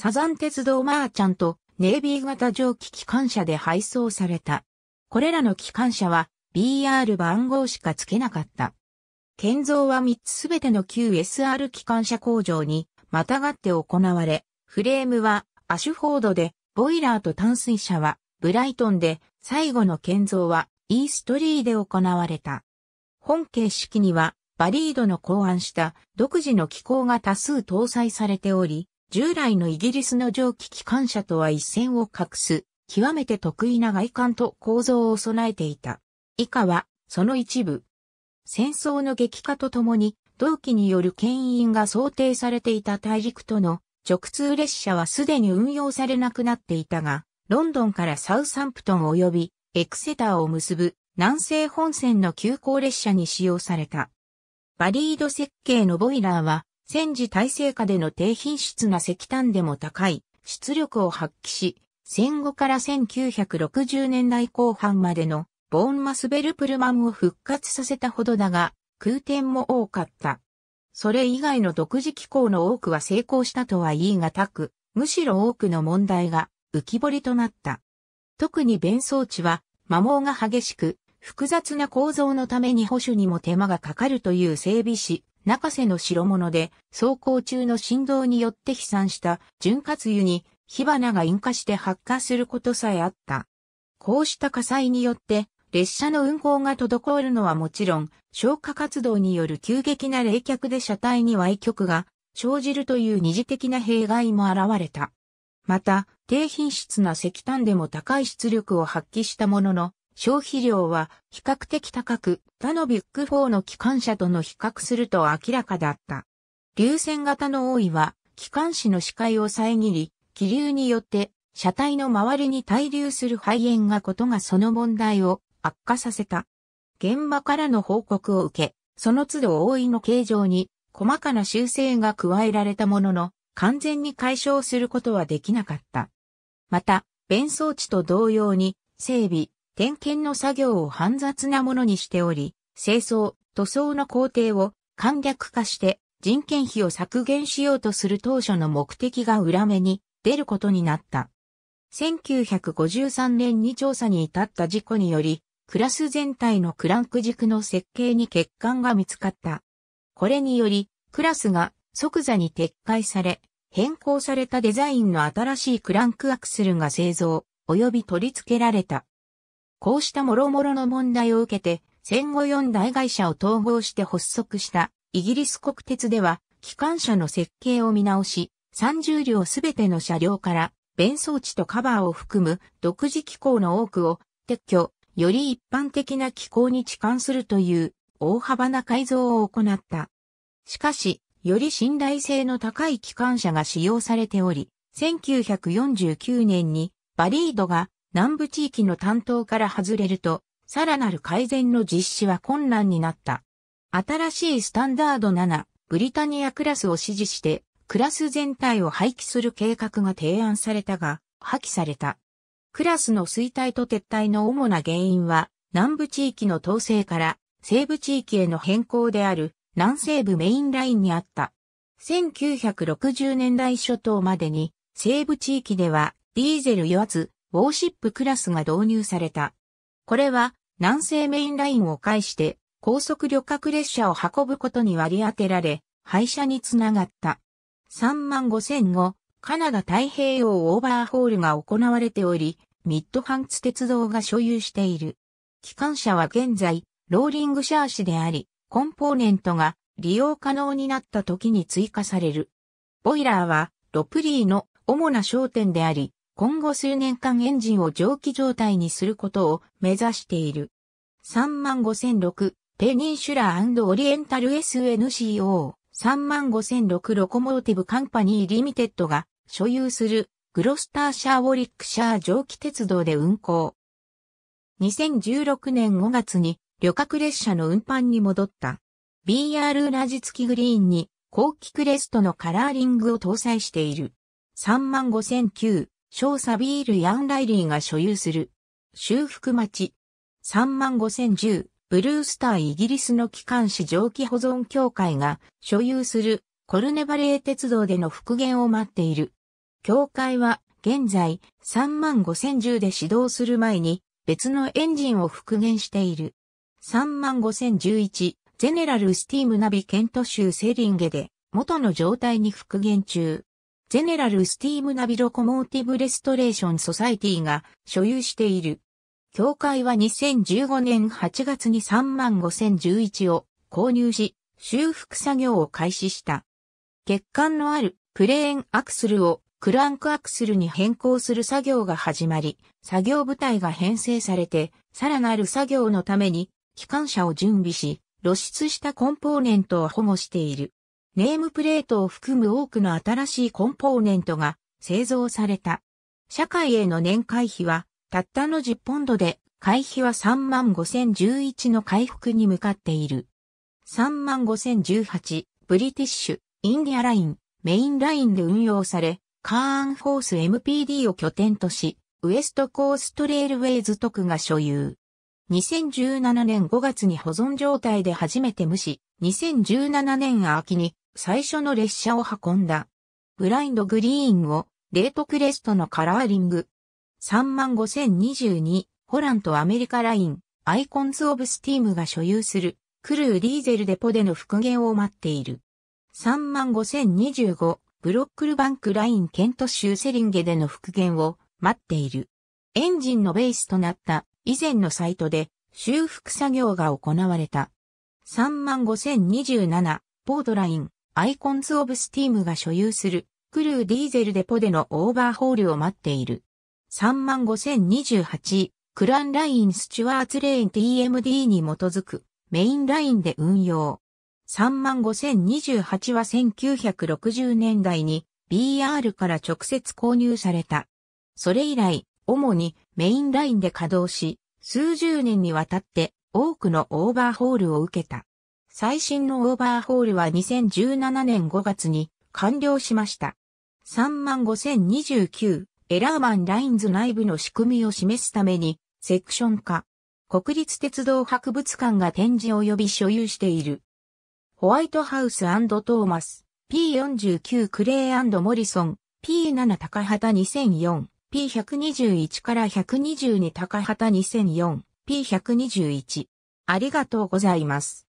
サザン鉄道マーチャント、ネイビー型蒸気機関車で配送された。これらの機関車は BR 番号しか付けなかった。建造は3つすべての旧 SR 機関車工場にまたがって行われ、フレームはアシュフォードで、ボイラーと淡水車はブライトンで、最後の建造はイーストリーで行われた。本形式にはバリードの考案した独自の機構が多数搭載されており、従来のイギリスの蒸気機関車とは一線を画す、極めて得意な外観と構造を備えていた。以下は、その一部。戦争の激化とともに、同期による牽引が想定されていた大陸との直通列車はすでに運用されなくなっていたが、ロンドンからサウサンプトン及びエクセターを結ぶ南西本線の急行列車に使用された。バリード設計のボイラーは戦時体制下での低品質な石炭でも高い出力を発揮し、戦後から1960年代後半までのボーンマスベルプルマンを復活させたほどだが、空転も多かった。それ以外の独自機構の多くは成功したとは言い難く、むしろ多くの問題が浮き彫りとなった。特に弁装置は摩耗が激しく、複雑な構造のために保守にも手間がかかるという整備士中瀬の代物で、走行中の振動によって飛散した潤滑油に火花が引火して発火することさえあった。こうした火災によって、列車の運行が滞るのはもちろん、消火活動による急激な冷却で車体に歪曲が生じるという二次的な弊害も現れた。また、低品質な石炭でも高い出力を発揮したものの、消費量は比較的高く、他のビッグ4の機関車との比較すると明らかだった。流線型の多いは、機関士の視界を遮り、気流によって車体の周りに滞留する肺炎がことがその問題を悪化させた。現場からの報告を受け、その都度多いの形状に細かな修正が加えられたものの、完全に解消することはできなかった。また、弁装置と同様に、整備、点検の作業を煩雑なものにしており、清掃、塗装の工程を簡略化して人件費を削減しようとする当初の目的が裏目に出ることになった。1953年に調査に至った事故により、クラス全体のクランク軸の設計に欠陥が見つかった。これにより、クラスが即座に撤回され、変更されたデザインの新しいクランクアクセルが製造、及び取り付けられた。こうした諸々の問題を受けて、戦後4大会社を統合して発足したイギリス国鉄では、機関車の設計を見直し、30両すべての車両から、弁装置とカバーを含む独自機構の多くを撤去、より一般的な機構に置換するという大幅な改造を行った。しかし、より信頼性の高い機関車が使用されており、1949年にバリードが南部地域の担当から外れると、さらなる改善の実施は困難になった。新しいスタンダード7、ブリタニアクラスを支持して、クラス全体を廃棄する計画が提案されたが、破棄された。クラスの衰退と撤退の主な原因は、南部地域の統制から西部地域への変更である南西部メインラインにあった。1960年代初頭までに西部地域ではディーゼル油圧ウォーシップクラスが導入された。これは南西メインラインを介して高速旅客列車を運ぶことに割り当てられ、廃車につながった。3万5000後、カナダ太平洋オーバーホールが行われており、ミッドハンツ鉄道が所有している。機関車は現在、ローリングシャーシであり、コンポーネントが利用可能になった時に追加される。ボイラーは、ロプリーの主な焦点であり、今後数年間エンジンを蒸気状態にすることを目指している。35006ペニンシュラーオリエンタル SNCO 35006ロコモーティブカンパニーリミテッドが所有するグロスターシャーウォリックシャー蒸気鉄道で運行。2016年5月に旅客列車の運搬に戻った。BR ラジ付きグリーンに後期クレストのカラーリングを搭載している。35009小サビール・ヤン・ライリーが所有する、修復待ち、35010、ブルースターイギリスの機関紙蒸気保存協会が所有するコルネバレー鉄道での復元を待っている。協会は現在35010で始動する前に別のエンジンを復元している。35011ゼネラルスティームナビケント州セリンゲで元の状態に復元中。ゼネラルスティームナビロコモーティブレストレーションソサイティが所有している。協会は2015年8月に3万5011を購入し、修復作業を開始した。欠陥のあるプレーンアクスルをクランクアクスルに変更する作業が始まり、作業部隊が編成されて、さらなる作業のために機関車を準備し、露出したコンポーネントを保護している。ネームプレートを含む多くの新しいコンポーネントが製造された。社会への年会費は、たったの10ポンドで、会費は35,011の回復に向かっている。35,018、ブリティッシュ、インディアライン、メインラインで運用され、カーンフォース MPD を拠点とし、ウエストコーストレールウェイズ特が所有。2017年5月に保存状態で初めて無視、2017年秋に最初の列車を運んだ。ブラインドグリーンをレートクレストのカラーリング。35022ホランとアメリカラインアイコンズ・オブ・スティームが所有するクルー・ディーゼルデポでの復元を待っている。35025ブロックルバンクラインケント州セリンゲでの復元を待っている。エンジンのベースとなった以前のサイトで修復作業が行われた。35027ポートラインアイコンズ・オブ・スティームが所有するクルーディーゼルデポでのオーバーホールを待っている。35028クランライン・スチュワーツレーン TMD に基づくメインラインで運用。35028は1960年代に BR から直接購入された。それ以来、主にメインラインで稼働し、数十年にわたって多くのオーバーホールを受けた。最新のオーバーホールは2017年5月に完了しました。35029エラーマンラインズ内部の仕組みを示すためにセクション化。国立鉄道博物館が展示及び所有している。ホワイトハウストーマス P49 クレイモリソン P7 高畑 2004P121 から122高畑2004 P121。ありがとうございます。